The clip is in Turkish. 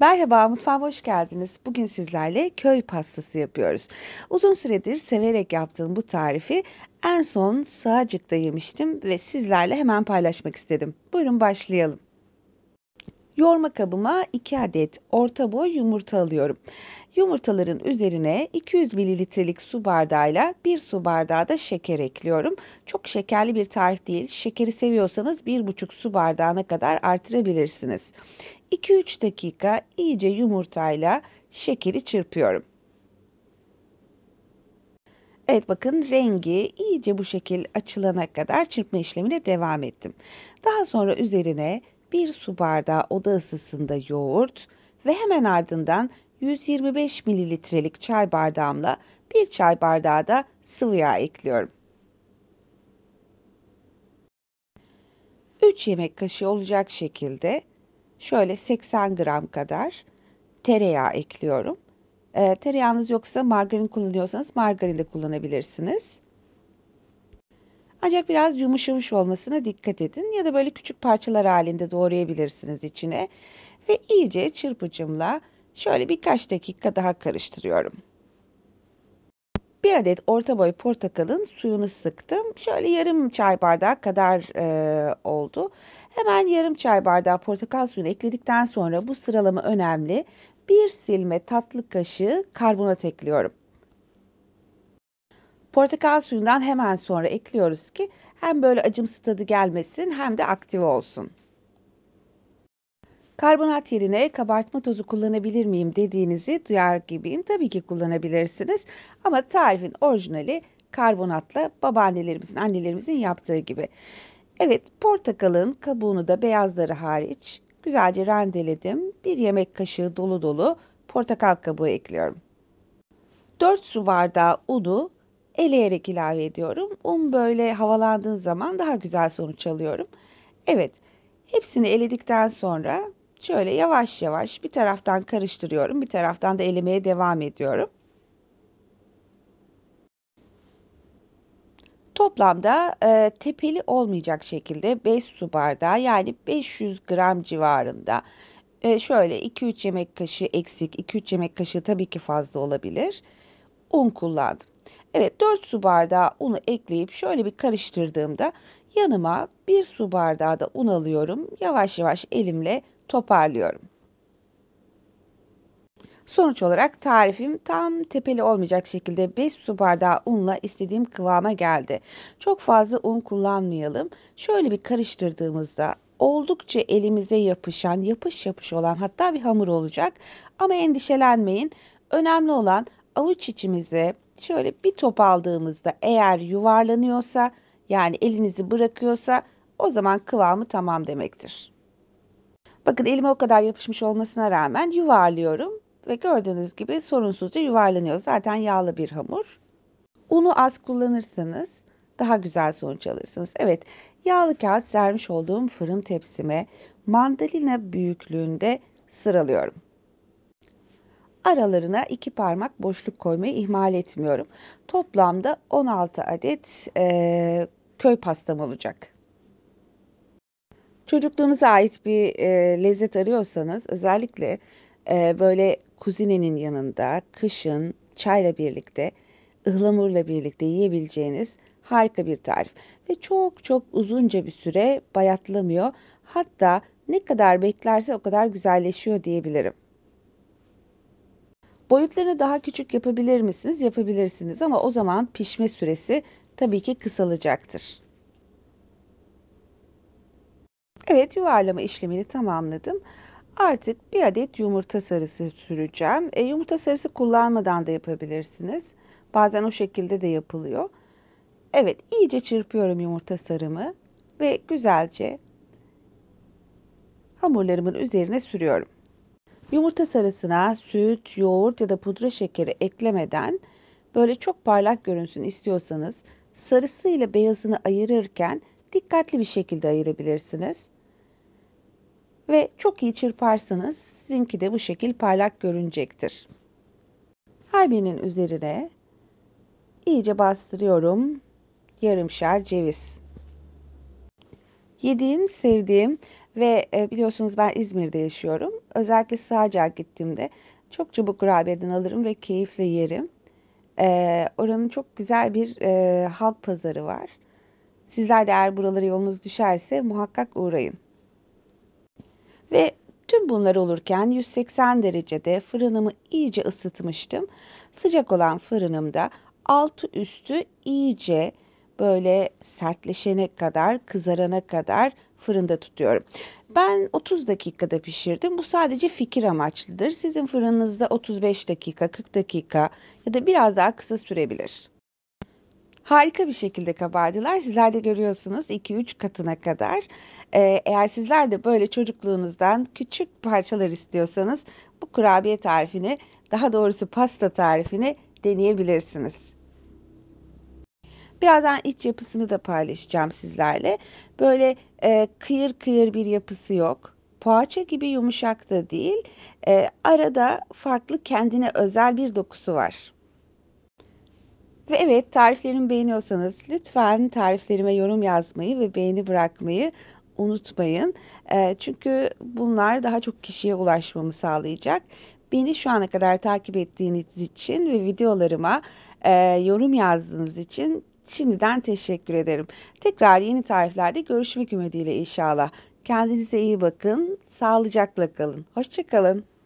Merhaba, mutfağıma hoş geldiniz. Bugün sizlerle köy pastası yapıyoruz. Uzun süredir severek yaptığım bu tarifi en son Sığacık'ta yemiştim ve sizlerle hemen paylaşmak istedim. Buyurun başlayalım. Yoğurma kabıma 2 adet orta boy yumurta alıyorum. Yumurtaların üzerine 200 mililitrelik su bardağıyla 1 su bardağı da şeker ekliyorum. Çok şekerli bir tarif değil. Şekeri seviyorsanız 1,5 su bardağına kadar artırabilirsiniz. 2-3 dakika iyice yumurtayla şekeri çırpıyorum. Evet bakın rengi iyice bu şekil açılana kadar çırpma işlemine devam ettim. Daha sonra üzerine 1 su bardağı oda ısısında yoğurt ve hemen ardından 125 mililitrelik çay bardağımla 1 çay bardağı da sıvı yağ ekliyorum. 3 yemek kaşığı olacak şekilde şöyle 80 gram kadar tereyağı ekliyorum. E, tereyağınız yoksa margarin kullanıyorsanız margarin de kullanabilirsiniz. Ancak biraz yumuşamış olmasına dikkat edin ya da böyle küçük parçalar halinde doğrayabilirsiniz içine. Ve iyice çırpıcımla şöyle birkaç dakika daha karıştırıyorum. Bir adet orta boy portakalın suyunu sıktım. Şöyle yarım çay bardağı kadar e, oldu. Hemen yarım çay bardağı portakal suyunu ekledikten sonra bu sıralama önemli. Bir silme tatlı kaşığı karbonat ekliyorum. Portakal suyundan hemen sonra ekliyoruz ki hem böyle acımsı tadı gelmesin hem de aktive olsun. Karbonat yerine kabartma tozu kullanabilir miyim dediğinizi duyar gibiyim. Tabii ki kullanabilirsiniz ama tarifin orijinali karbonatla babaannelerimizin, annelerimizin yaptığı gibi. Evet, portakalın kabuğunu da beyazları hariç güzelce rendeledim. Bir yemek kaşığı dolu dolu portakal kabuğu ekliyorum. 4 su bardağı unu eleyerek ilave ediyorum. Un böyle havalandığı zaman daha güzel sonuç alıyorum. Evet, hepsini eledikten sonra şöyle yavaş yavaş bir taraftan karıştırıyorum, bir taraftan da elemeye devam ediyorum. Toplamda e, tepeli olmayacak şekilde 5 su bardağı yani 500 gram civarında e, şöyle 2-3 yemek kaşığı eksik, 2-3 yemek kaşığı tabii ki fazla olabilir. Un kullandım. Evet 4 su bardağı unu ekleyip şöyle bir karıştırdığımda yanıma 1 su bardağı da un alıyorum. Yavaş yavaş elimle toparlıyorum. Sonuç olarak tarifim tam tepeli olmayacak şekilde 5 su bardağı unla istediğim kıvama geldi. Çok fazla un kullanmayalım. Şöyle bir karıştırdığımızda oldukça elimize yapışan, yapış yapış olan hatta bir hamur olacak. Ama endişelenmeyin. Önemli olan avuç içimize şöyle bir top aldığımızda eğer yuvarlanıyorsa yani elinizi bırakıyorsa o zaman kıvamı tamam demektir. Bakın elime o kadar yapışmış olmasına rağmen yuvarlıyorum ve gördüğünüz gibi sorunsuzca yuvarlanıyor. Zaten yağlı bir hamur. Unu az kullanırsanız daha güzel sonuç alırsınız. Evet, yağlı kağıt sermiş olduğum fırın tepsime mandalina büyüklüğünde sıralıyorum aralarına iki parmak boşluk koymayı ihmal etmiyorum. Toplamda 16 adet e, köy pastam olacak. Çocukluğunuza ait bir e, lezzet arıyorsanız özellikle e, böyle kuzinenin yanında kışın çayla birlikte ıhlamurla birlikte yiyebileceğiniz harika bir tarif ve çok çok uzunca bir süre bayatlamıyor. Hatta ne kadar beklerse o kadar güzelleşiyor diyebilirim. Boyutlarını daha küçük yapabilir misiniz? Yapabilirsiniz ama o zaman pişme süresi tabii ki kısalacaktır. Evet yuvarlama işlemini tamamladım. Artık bir adet yumurta sarısı süreceğim. E, yumurta sarısı kullanmadan da yapabilirsiniz. Bazen o şekilde de yapılıyor. Evet iyice çırpıyorum yumurta sarımı ve güzelce hamurlarımın üzerine sürüyorum. Yumurta sarısına süt, yoğurt ya da pudra şekeri eklemeden böyle çok parlak görünsün istiyorsanız sarısı ile beyazını ayırırken dikkatli bir şekilde ayırabilirsiniz. Ve çok iyi çırparsanız sizinki de bu şekil parlak görünecektir. Her birinin üzerine iyice bastırıyorum yarımşar ceviz. Yediğim, sevdiğim ve e, biliyorsunuz ben İzmir'de yaşıyorum. Özellikle Sığacak gittiğimde çok çabuk kurabiyeden alırım ve keyifle yerim. E, oranın çok güzel bir e, halk pazarı var. Sizler de eğer buralara yolunuz düşerse muhakkak uğrayın. Ve Tüm bunlar olurken 180 derecede fırınımı iyice ısıtmıştım. Sıcak olan fırınımda altı üstü iyice böyle sertleşene kadar, kızarana kadar fırında tutuyorum. Ben 30 dakikada pişirdim. Bu sadece fikir amaçlıdır. Sizin fırınınızda 35 dakika, 40 dakika ya da biraz daha kısa sürebilir. Harika bir şekilde kabardılar. Sizler de görüyorsunuz 2-3 katına kadar. Ee, eğer sizler de böyle çocukluğunuzdan küçük parçalar istiyorsanız bu kurabiye tarifini, daha doğrusu pasta tarifini deneyebilirsiniz. Birazdan iç yapısını da paylaşacağım sizlerle. Böyle e, kıyır kıyır bir yapısı yok. Poğaça gibi yumuşak da değil. E, arada farklı kendine özel bir dokusu var. Ve evet tariflerimi beğeniyorsanız lütfen tariflerime yorum yazmayı ve beğeni bırakmayı unutmayın. E, çünkü bunlar daha çok kişiye ulaşmamı sağlayacak. Beni şu ana kadar takip ettiğiniz için ve videolarıma e, yorum yazdığınız için Şimdiden teşekkür ederim. Tekrar yeni tariflerde görüşmek ümidiyle inşallah. Kendinize iyi bakın, sağlıcakla kalın. Hoşçakalın.